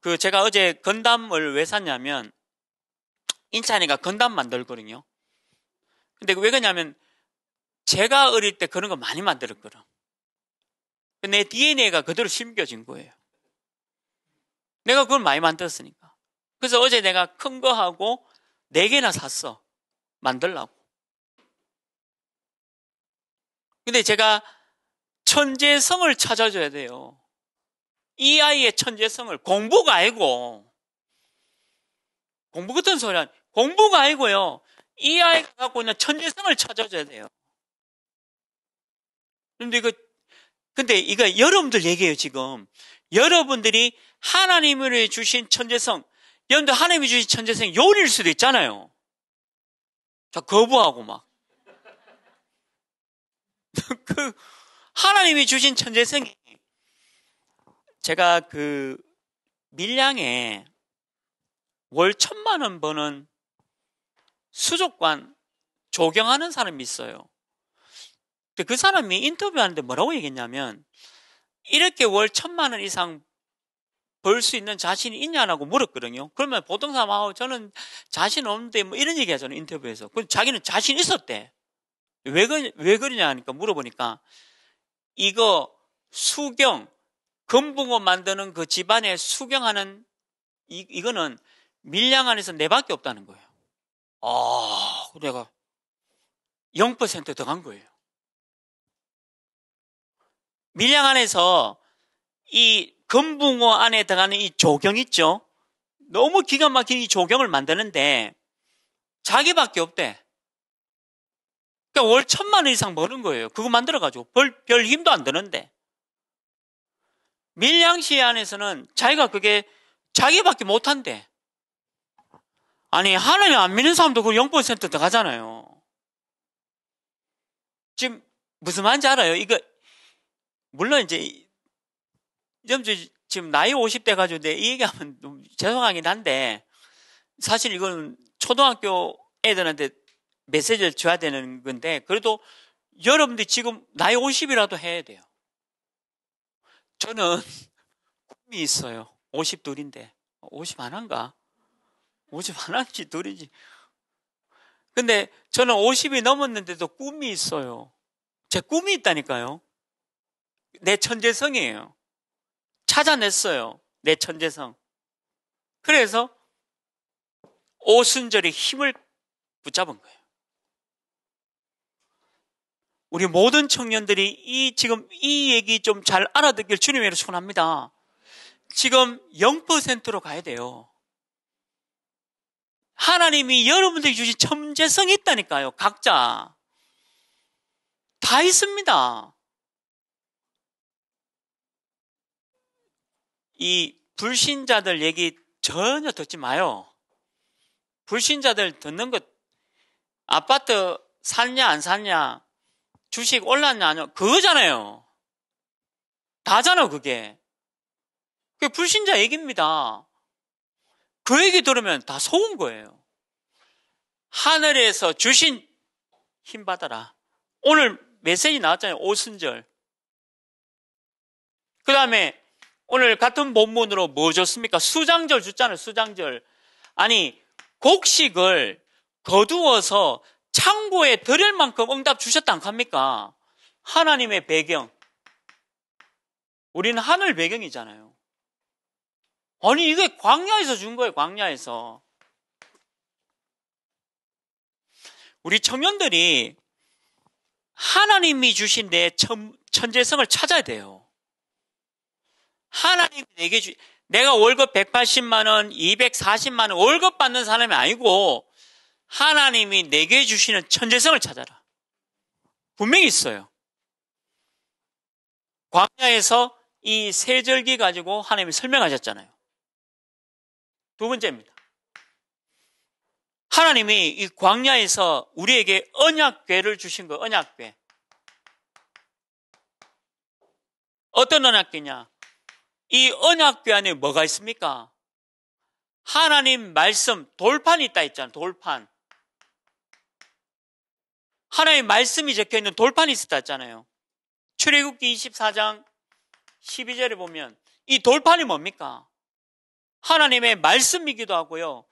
그 제가 어제 건담을 왜 샀냐면 인찬이가 건담 만들거든요. 근데 왜 그러냐면 제가 어릴 때 그런 거 많이 만들었거든. 내 DNA가 그대로 심겨진 거예요. 내가 그걸 많이 만들었으니까. 그래서 어제 내가 큰 거 하고 네 개나 샀어. 만들라고. 근데 제가 천재성을 찾아줘야 돼요. 이 아이의 천재성을 공부가 아니고 공부 같은 소리 안 공부가 아니고요. 이 아이가 갖고 있는 천재성을 찾아줘야 돼요. 근데 이거 근데 이거 여러분들 얘기해요 지금 여러분들이 하나님을 주신 천재성, 여러분들 하나님이 주신 천재성 요울일 수도 있잖아요. 다 거부하고 막. (laughs) 그, 하나님이 주신 천재성, 이 제가 그, 밀양에 월 천만 원 버는 수족관 조경하는 사람이 있어요. 근데 그 사람이 인터뷰하는데 뭐라고 얘기했냐면, 이렇게 월 천만 원 이상 벌수 있는 자신이 있냐고 물었거든요. 그러면 보통 사람, 아, 저는 자신 없는데 뭐 이런 얘기 하잖아요. 인터뷰에서. 그 자기는 자신 있었대. 왜, 그, 왜 그러냐 하니까 물어보니까 이거 수경, 금붕어 만드는 그 집안에 수경하는 이, 이거는 밀양 안에서 내 밖에 없다는 거예요. 아, 내가 0%더 간 거예요. 밀양 안에서 이 금붕어 안에 들어가는 이 조경 있죠? 너무 기가 막힌 이 조경을 만드는데 자기밖에 없대. 그러니까 월 천만 원 이상 버는 거예요. 그거 만들어가지고 별, 별 힘도 안 드는데. 밀양시 안에서는 자기가 그게 자기밖에 못한대. 아니, 하나님 안 믿는 사람도 그 0% 들어가잖아요. 지금 무슨 말인지 알아요? 이거, 물론 이제 지금 나이 50대 가지고 내이 얘기하면 좀 죄송하긴 한데 사실 이건 초등학교 애들한테 메시지를 줘야 되는 건데 그래도 여러분들이 지금 나이 50이라도 해야 돼요. 저는 꿈이 있어요. 52인데. 50 안한가? 50 안한지 둘이지. 근데 저는 50이 넘었는데도 꿈이 있어요. 제 꿈이 있다니까요. 내 천재성이에요. 찾아냈어요. 내 천재성. 그래서 오순절의 힘을 붙잡은 거예요. 우리 모든 청년들이 이 지금 이 얘기 좀 잘 알아듣길 주님의 으로 축원합니다. 지금 0%로 가야 돼요. 하나님이 여러분들이 주신 천재성이 있다니까요. 각자 다 있습니다. 이 불신자들 얘기 전혀 듣지 마요. 불신자들 듣는 것, 아파트 샀냐, 안 샀냐, 주식 올랐냐, 아니요. 그거잖아요. 다잖아, 그게. 그게 불신자 얘기입니다. 그 얘기 들으면 다 속은 거예요. 하늘에서 주신 힘 받아라. 오늘 메시지 나왔잖아요. 오순절. 그 다음에 오늘 같은 본문으로 뭐 줬습니까? 수장절 줬잖아요, 수장절. 아니, 곡식을 거두어서 창고에 들을 만큼 응답 주셨다 안갑니까 하나님의 배경. 우리는 하늘 배경이잖아요. 아니, 이게 광야에서 준 거예요, 광야에서. 우리 청년들이 하나님이 주신 내 천, 천재성을 찾아야 돼요. 하나님이 내게 주, 내가 월급 180만 원, 240만 원 월급 받는 사람이 아니고 하나님이 내게 주시는 천재성을 찾아라. 분명히 있어요. 광야에서 이 세절기 가지고 하나님이 설명하셨잖아요. 두 번째입니다. 하나님이 이 광야에서 우리에게 언약괴를 주신 거, 언약괴 어떤 언약괴냐 이 언약궤 안에 뭐가 있습니까? 하나님 말씀, 돌판이 있다 했잖아요. 돌판. 하나님 말씀이 적혀 있는 돌판이 있었다 했잖아요. 출애굽기 24장 12절에 보면 이 돌판이 뭡니까? 하나님의 말씀이기도 하고요.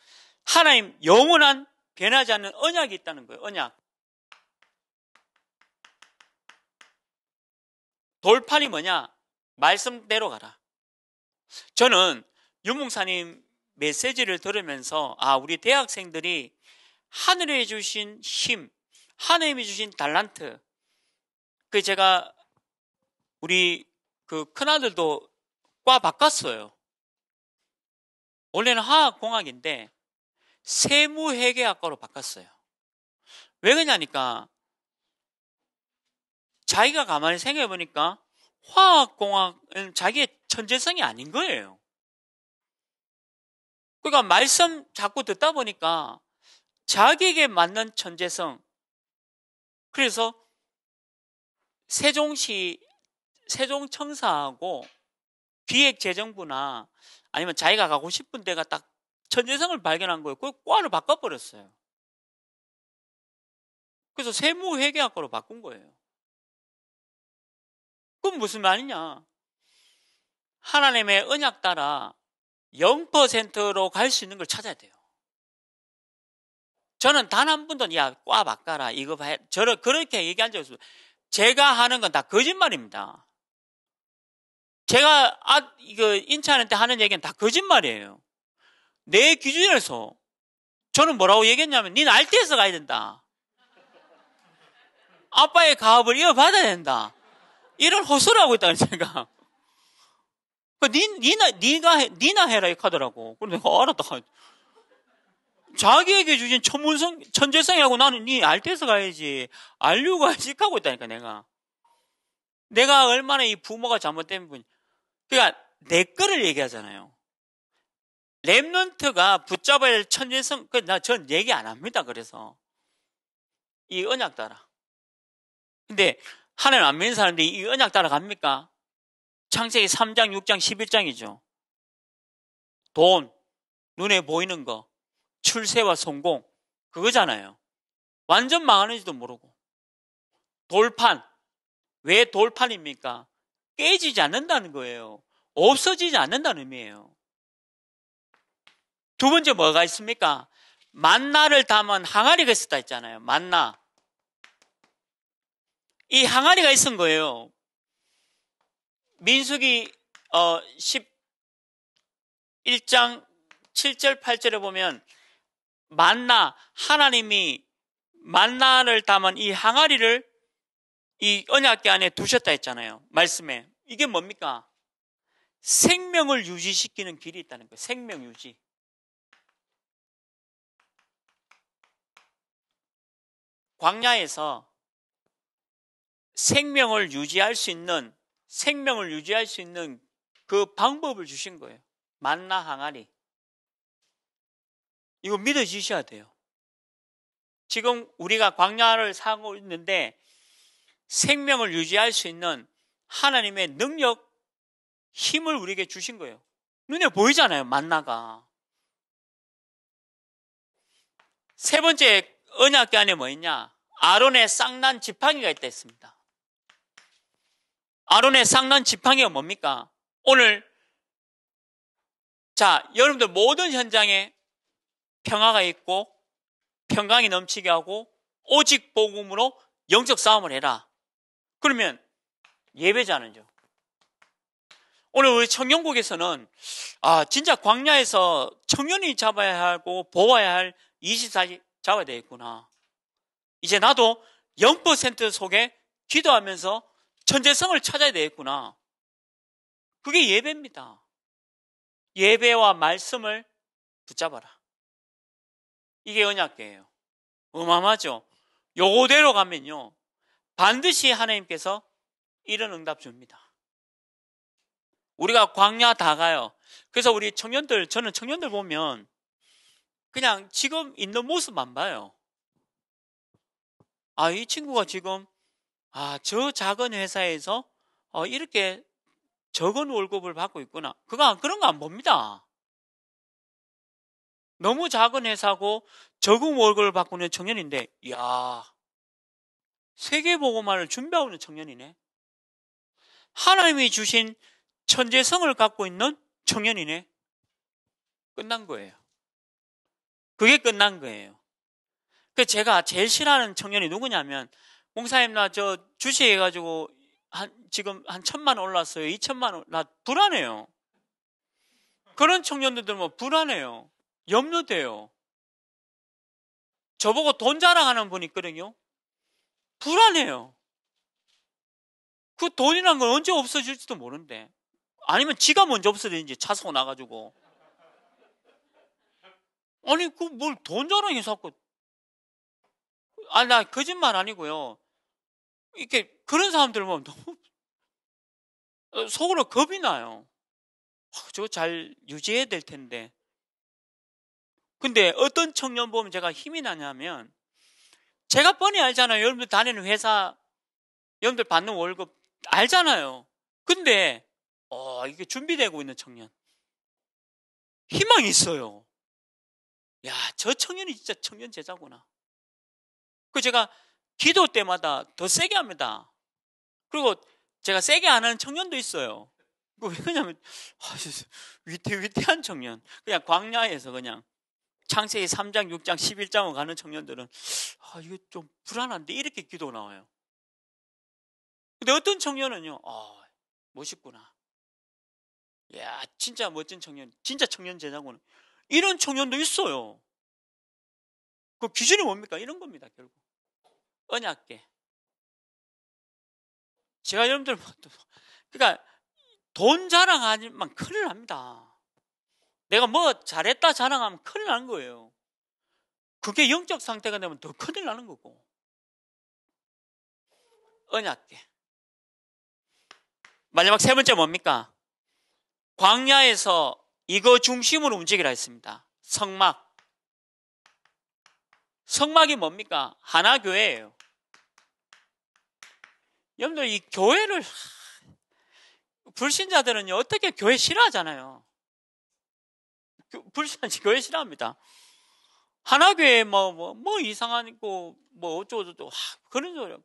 하나님 영원한 변하지 않는 언약이 있다는 거예요. 언약. 돌판이 뭐냐? 말씀대로 가라. 저는 윤봉사님 메시지를 들으면서 아 우리 대학생들이 하늘에 주신 힘, 하나님이 주신 달란트. 그 제가 우리 그 큰아들도 과 바꿨어요. 원래는 화학공학인데 세무회계학과로 바꿨어요. 왜 그러냐니까 자기가 가만히 생각해보니까 화학공학은 자기의 천재성이 아닌 거예요. 그러니까 말씀 자꾸 듣다 보니까 자기에게 맞는 천재성. 그래서 세종시 세종청사하고 기획재정부나 아니면 자기가 가고 싶은 데가 딱 천재성을 발견한 거예요. 그 과를 바꿔버렸어요. 그래서 세무회계학과로 바꾼 거예요. 그건 무슨 말이냐? 하나님의 언약 따라 0%로 갈 수 있는 걸 찾아야 돼요. 저는 단 한 번도 야, 꽈 바꿔라. 이거 봐. 저를 그렇게 얘기한 적이 없어요. 제가 하는 건 다 거짓말입니다. 제가 아, 이거 인차하는 때 하는 얘기는 다 거짓말이에요. 내 기준에서 저는 뭐라고 얘기했냐면 니는 알 t 에서 가야 된다. 아빠의 가업을 이어받아야 된다. 이런 호소를 하고 있다는 생각. 그 니, 니나, 니가, 해, 니나 해라, 이카게더라고그래 내가 알았다. 자기에게 주신 천문성, 천재성이하고 나는 니 알테서 가야지. 알류가 식하고 (laughs) 있다니까, 내가. 내가 얼마나 이 부모가 잘못된 분. 그러니까, 내 거를 얘기하잖아요. 랩런트가 붙잡아야 할 천재성, 그, 나, 전 얘기 안 합니다. 그래서. 이 언약 따라. 근데, 하나님 안 믿는 사람들이 이 언약 따라 갑니까? 창세기 3장, 6장, 11장이죠. 돈, 눈에 보이는 거, 출세와 성공, 그거잖아요. 완전 망하는지도 모르고. 돌판. 왜 돌판입니까? 깨지지 않는다는 거예요. 없어지지 않는다는 의미예요. 두 번째 뭐가 있습니까? 만나를 담은 항아리가 있었다 했잖아요. 만나. 이 항아리가 있은 거예요. 민숙이 어, 11장 7절 8절에 보면 만나 하나님이 만나를 담은 이 항아리를 이 언약계 안에 두셨다 했잖아요. 말씀에. 이게 뭡니까? 생명을 유지시키는 길이 있다는 거예요. 생명 유지. 광야에서 생명을 유지할 수 있는 생명을 유지할 수 있는 그 방법을 주신 거예요. 만나 항아리. 이거 믿어지셔야 돼요. 지금 우리가 광야를 사고 있는데 생명을 유지할 수 있는 하나님의 능력, 힘을 우리에게 주신 거예요. 눈에 보이잖아요, 만나가. 세 번째 언약계 안에 뭐 있냐? 아론의 쌍난 지팡이가 있다 했습니다. 아론의 상난 지팡이가 뭡니까? 오늘 자 여러분들 모든 현장에 평화가 있고 평강이 넘치게 하고 오직 복음으로 영적 싸움을 해라. 그러면 예배자는요. 오늘 우리 청년국에서는 아 진짜 광야에서 청년이 잡아야 하고 보아야 할 24시 잡아야 되겠구나. 이제 나도 0% 속에 기도하면서 전제성을 찾아야 되겠구나. 그게 예배입니다. 예배와 말씀을 붙잡아라. 이게 언약계예요. 어마어마하죠. 요거대로 가면요. 반드시 하나님께서 이런 응답 줍니다. 우리가 광야 다 가요. 그래서 우리 청년들, 저는 청년들 보면 그냥 지금 있는 모습만 봐요. 아, 이 친구가 지금 아, 저 작은 회사에서 어, 이렇게 적은 월급을 받고 있구나. 그거 그런 거 안 봅니다. 너무 작은 회사고 적은 월급을 받고 있는 청년인데, 이야, 세계보고만을 준비하고 있는 청년이네. 하나님이 주신 천재성을 갖고 있는 청년이네. 끝난 거예요. 그게 끝난 거예요. 그 제가 제일 싫어하는 청년이 누구냐면 공사님 나저 주식 해가지고 한 지금 한 천만 올랐어요. 이천만 올, 나 불안해요. 그런 청년들들 뭐 불안해요. 염려돼요. 저보고 돈 자랑하는 분 있거든요. 불안해요. 그 돈이란 건 언제 없어질지도 모른데. 아니면 지가 먼저 없어지는지 차서 나가지고. 아니, 그 뭘 돈 자랑해 자꾸. 아, 나 거짓말 아니고요. 이렇게 그런 사람들 보면 너무 속으로 겁이 나요. 저거 아, 잘 유지해야 될 텐데. 근데 어떤 청년 보면 제가 힘이 나냐면 제가 뻔히 알잖아요. 여러분들 다니는 회사, 여러분들 받는 월급 알잖아요. 근데 어, 이게 준비되고 있는 청년. 희망이 있어요. 야, 저 청년이 진짜 청년 제자구나. 그 제가 기도 때마다 더 세게 합니다. 그리고 제가 세게 안 하는 청년도 있어요. 왜 그러냐면 아, 위태 위태한 청년. 그냥 광야에서 그냥 창세기 3장, 6장, 11장으로 가는 청년들은 아, 이거 좀 불안한데 이렇게 기도 나와요. 근데 어떤 청년은요. 아, 멋있구나. 야, 진짜 멋진 청년. 진짜 청년 제자고 이런 청년도 있어요. 그 기준이 뭡니까? 이런 겁니다, 결국. 언약계. 제가 여러분들, 뭐 뭐, 그러니까 돈 자랑하지만 큰일 납니다. 내가 뭐 잘했다 자랑하면 큰일 나는 거예요. 그게 영적 상태가 되면 더 큰일 나는 거고. 언약계. 마지막 세 번째 뭡니까? 광야에서 이거 중심으로 움직이라 했습니다. 성막. 성막이 뭡니까? 하나교회예요. 여러분들 이 교회를 불신자들은요 어떻게 교회 싫어하잖아요. 불신한지 교회 싫어합니다. 하나교회 뭐, 뭐, 뭐이상한거뭐 어쩌고저쩌고 와, 그런 소리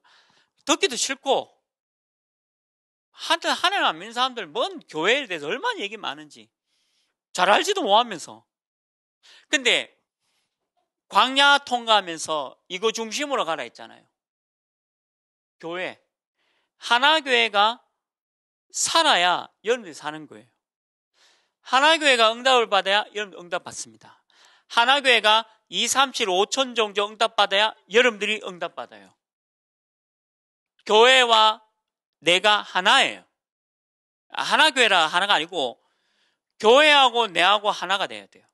듣기도 싫고 하여튼 하나님 안 믿는 사람들 뭔 교회에 대해서 얼마나 얘기 많은지 잘 알지도 못하면서 근데 광야 통과하면서 이거 중심으로 가라 했잖아요 교회 하나교회가 살아야 여러분들이 사는 거예요. 하나교회가 응답을 받아야 여러분 응답 받습니다. 하나교회가 2, 3, 7, 5천 정도 응답받아야 여러분들이 응답받아요. 교회와 내가 하나예요. 하나교회라 하나가 아니고 교회하고 내하고 하나가 돼야 돼요.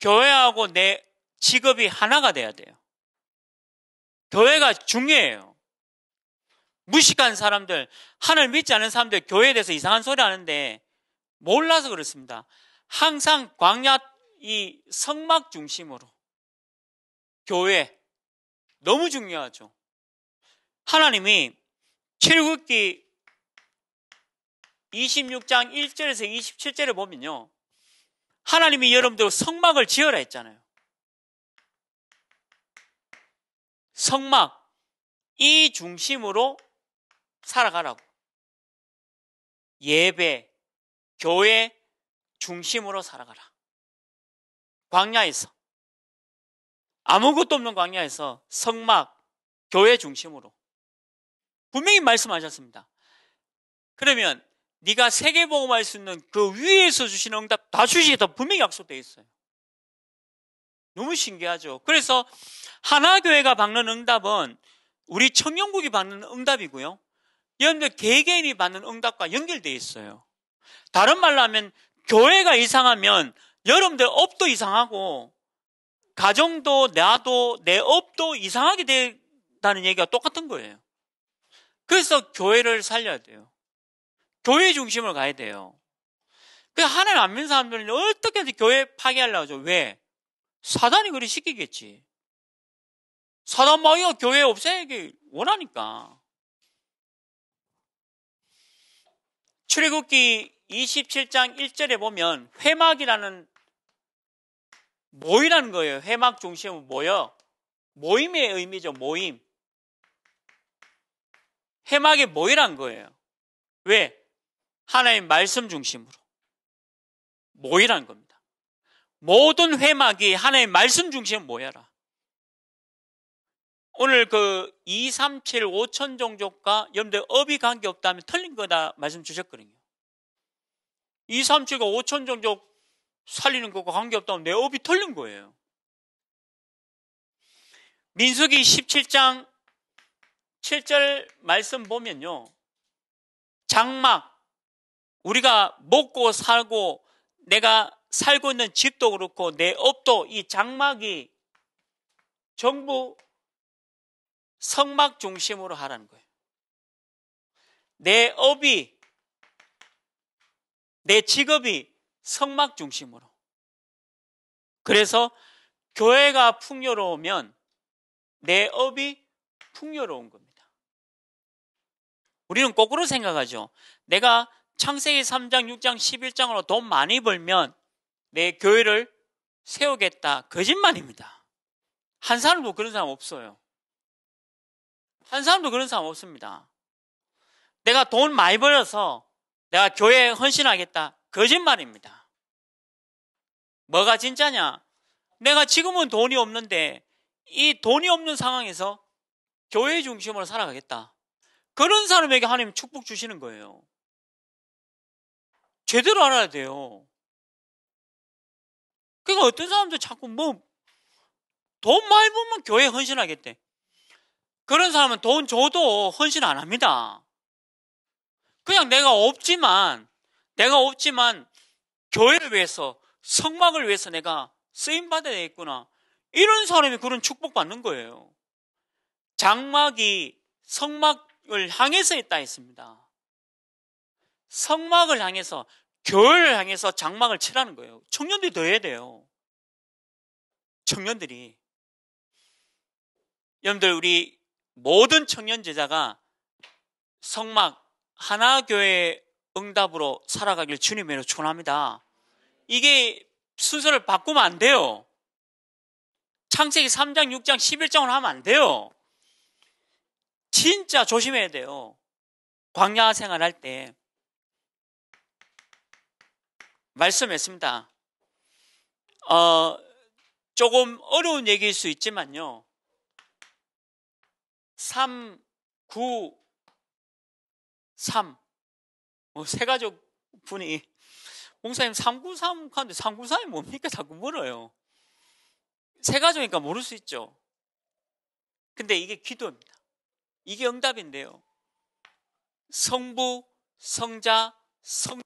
교회하고 내 직업이 하나가 돼야 돼요. 교회가 중요해요. 무식한 사람들, 하늘 믿지 않은 사람들 교회에 대해서 이상한 소리 하는데 몰라서 그렇습니다. 항상 광야 이 성막 중심으로 교회 너무 중요하죠. 하나님이 출국기 26장 1절에서 27절에 보면요. 하나님이 여러분들 성막을 지어라 했잖아요. 성막 이 중심으로 살아가라고. 예배, 교회 중심으로 살아가라. 광야에서. 아무것도 없는 광야에서 성막, 교회 중심으로. 분명히 말씀하셨습니다. 그러면 네가 세계 복음할 수 있는 그 위에서 주시는 응답 다 주시겠다 분명히 약속되어 있어요. 너무 신기하죠. 그래서 하나교회가 받는 응답은 우리 청년국이 받는 응답이고요. 여러분들 개개인이 받는 응답과 연결되어 있어요. 다른 말로 하면 교회가 이상하면 여러분들 업도 이상하고 가정도 나도 내 업도 이상하게 된다는 얘기가 똑같은 거예요. 그래서 교회를 살려야 돼요. 교회 중심을 가야 돼요. 그 하나님 안 믿는 사람들은 어떻게든 교회 파괴하려고 하죠. 왜? 사단이 그리 시키겠지. 사단 마귀가 교회 없애기 원하니까. 출애굽기 27장 1절에 보면 회막이라는 모이라는 거예요. 회막 중심은 모여. 모임의 의미죠. 모임. 회막에 모이란 거예요. 왜? 하나님 말씀 중심으로 모이란 겁니다. 모든 회막이 하나님 말씀 중심으로 모여라. 오늘 그 2, 3, 7, 5천 종족과 여러분들 업이 관계없다면 틀린 거다 말씀 주셨거든요. 2, 3, 7과 5천 종족 살리는 것과 관계없다면 내 업이 틀린 거예요. 민숙이 17장 7절 말씀 보면요. 장막, 우리가 먹고 살고 내가 살고 있는 집도 그렇고 내 업도 이 장막이 전부 성막 중심으로 하라는 거예요. 내 업이, 내 직업이 성막 중심으로. 그래서 교회가 풍요로우면 내 업이 풍요로운 겁니다. 우리는 거꾸로 생각하죠. 내가 창세기 3장, 6장, 11장으로 돈 많이 벌면 내 교회를 세우겠다. 거짓말입니다. 한 사람도 그런 사람 없어요. 한 사람도 그런 사람 없습니다. 내가 돈 많이 벌어서 내가 교회에 헌신하겠다. 거짓말입니다. 뭐가 진짜냐? 내가 지금은 돈이 없는데 이 돈이 없는 상황에서 교회 중심으로 살아가겠다. 그런 사람에게 하나님 축복 주시는 거예요. 제대로 알아야 돼요. 그러니까 어떤 사람도 자꾸 뭐 돈 많이 벌면 교회 헌신하겠대. 그런 사람은 돈 줘도 헌신 안 합니다. 그냥 내가 없지만, 내가 없지만, 교회를 위해서, 성막을 위해서 내가 쓰임받아야겠구나. 이런 사람이 그런 축복받는 거예요. 장막이 성막을 향해서 있다 했습니다. 성막을 향해서, 교회를 향해서 장막을 치라는 거예요. 청년들이 더 해야 돼요. 청년들이. 여러분들, 우리 모든 청년 제자가 성막 하나 교회 응답으로 살아가길 주님으로 축원합니다. 이게 순서를 바꾸면 안 돼요. 창세기 3장, 6장, 11장을 하면 안 돼요. 진짜 조심해야 돼요. 광야 생활할 때 말씀했습니다. 어, 조금 어려운 얘기일 수 있지만요. 3, 9, 3. 어, 세 가족 분이. 목사님, 393 하는데 393이 뭡니까? 자꾸 물어요. 세 가족이니까 모를 수 있죠. 근데 이게 기도입니다. 이게 응답인데요. 성부, 성자, 성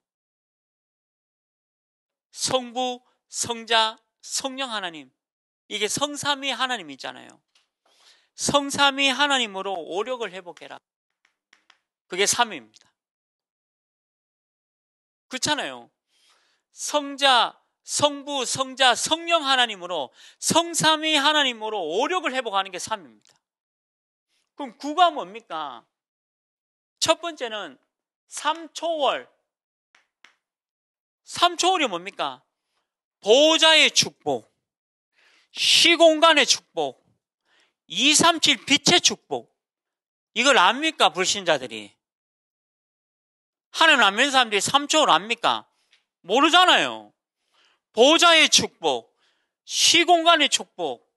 성부, 성자, 성령 하나님. 이게 성삼위 하나님이잖아요. 성삼위 하나님으로 오력을 해보게라 그게 삼위입니다 그렇잖아요. 성자, 성부, 성자, 성령 하나님으로 성삼위 하나님으로 오력을 회복하는 게삼위입니다 그럼 구가 뭡니까? 첫 번째는 삼초월삼초월이 뭡니까? 보호자의 축복, 시공간의 축복, 237 빛의 축복. 이걸 압니까? 불신자들이. 하늘님안 믿는 사람들이 3초를 압니까? 모르잖아요. 보좌의 축복, 시공간의 축복,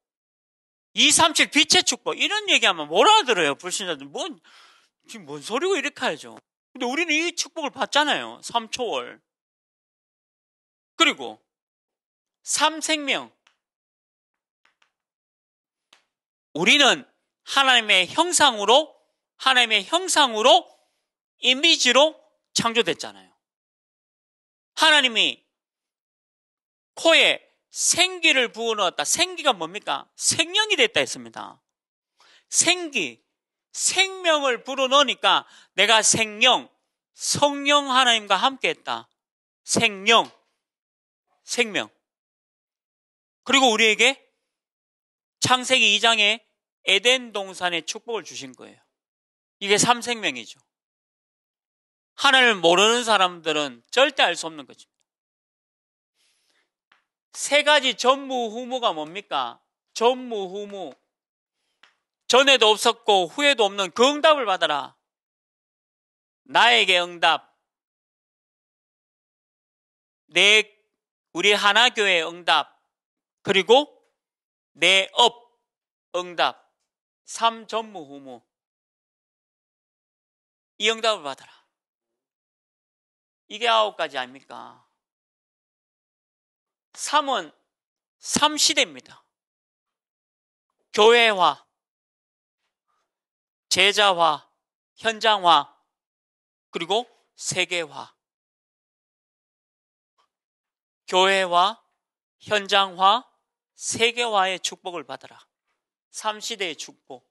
237 빛의 축복, 이런 얘기하면 뭐라 들어요, 불신자들. 뭔, 지금 뭔 소리고 이렇게 하죠. 근데 우리는 이 축복을 받잖아요. 3초월. 그리고, 삼생명. 우리는 하나님의 형상으로 하나님의 형상으로 이미지로 창조됐잖아요. 하나님이 코에 생기를 부어 넣었다. 생기가 뭡니까? 생명이 됐다 했습니다. 생기, 생명을 불어 넣으니까 내가 생명, 성령 하나님과 함께 했다. 생명, 생명. 그리고 우리에게 창세기 2장에 에덴 동산의 축복을 주신 거예요. 이게 삼생명이죠. 하늘을 모르는 사람들은 절대 알 수 없는 것입니다. 세 가지 전무후무가 뭡니까? 전무후무. 전에도 없었고 후에도 없는 그 응답을 받아라. 나에게 응답. 내 우리 하나교회 응답. 그리고 내업 응답 3 전무후무 이 응답을 받아라 이게 아홉 가지 아닙니까? 삼은삼시대입니다 교회화 제자화 현장화 그리고 세계화 교회화 현장화 세계화의 축복을 받아라. 3시대의 축복.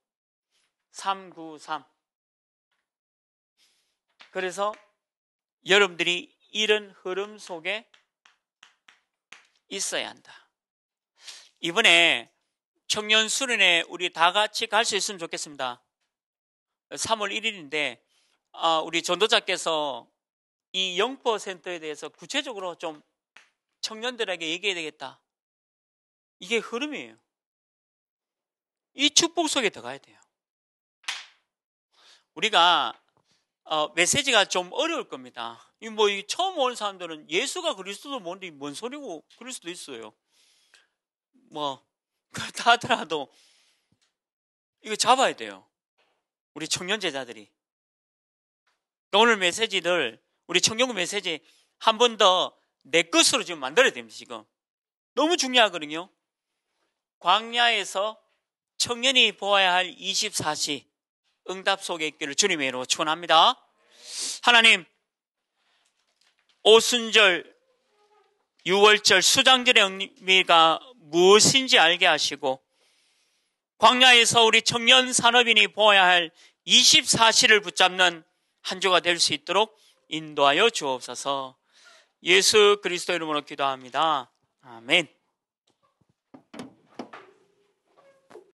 393. 그래서 여러분들이 이런 흐름 속에 있어야 한다. 이번에 청년 수련회 우리 다 같이 갈 수 있으면 좋겠습니다. 3월 1일인데 아, 우리 전도자께서 이 0%에 대해서 구체적으로 좀 청년들에게 얘기해야 되겠다. 이게 흐름이에요. 이 축복 속에 들어가야 돼요. 우리가 어, 메시지가 좀 어려울 겁니다. 뭐 처음 온 사람들은 예수가 그리스도도 뭔데 뭔 소리고 그럴 수도 있어요. 뭐 (laughs) 그렇다 하더라도 이거 잡아야 돼요. 우리 청년 제자들이. 오늘 메시지들 우리 청년부 메시지 한 번 더 내 것으로 지금 만들어야 됩니다. 지금 너무 중요하거든요. 광야에서 청년이 보아야 할 24시 응답 속에 있기를 주님의 이름으로 축원합니다. 하나님 오순절 6월절 수장절의 의미가 무엇인지 알게 하시고 광야에서 우리 청년 산업인이 보아야 할 24시를 붙잡는 한 주가 될 수 있도록 인도하여 주옵소서. 예수 그리스도 이름으로 기도합니다. 아멘.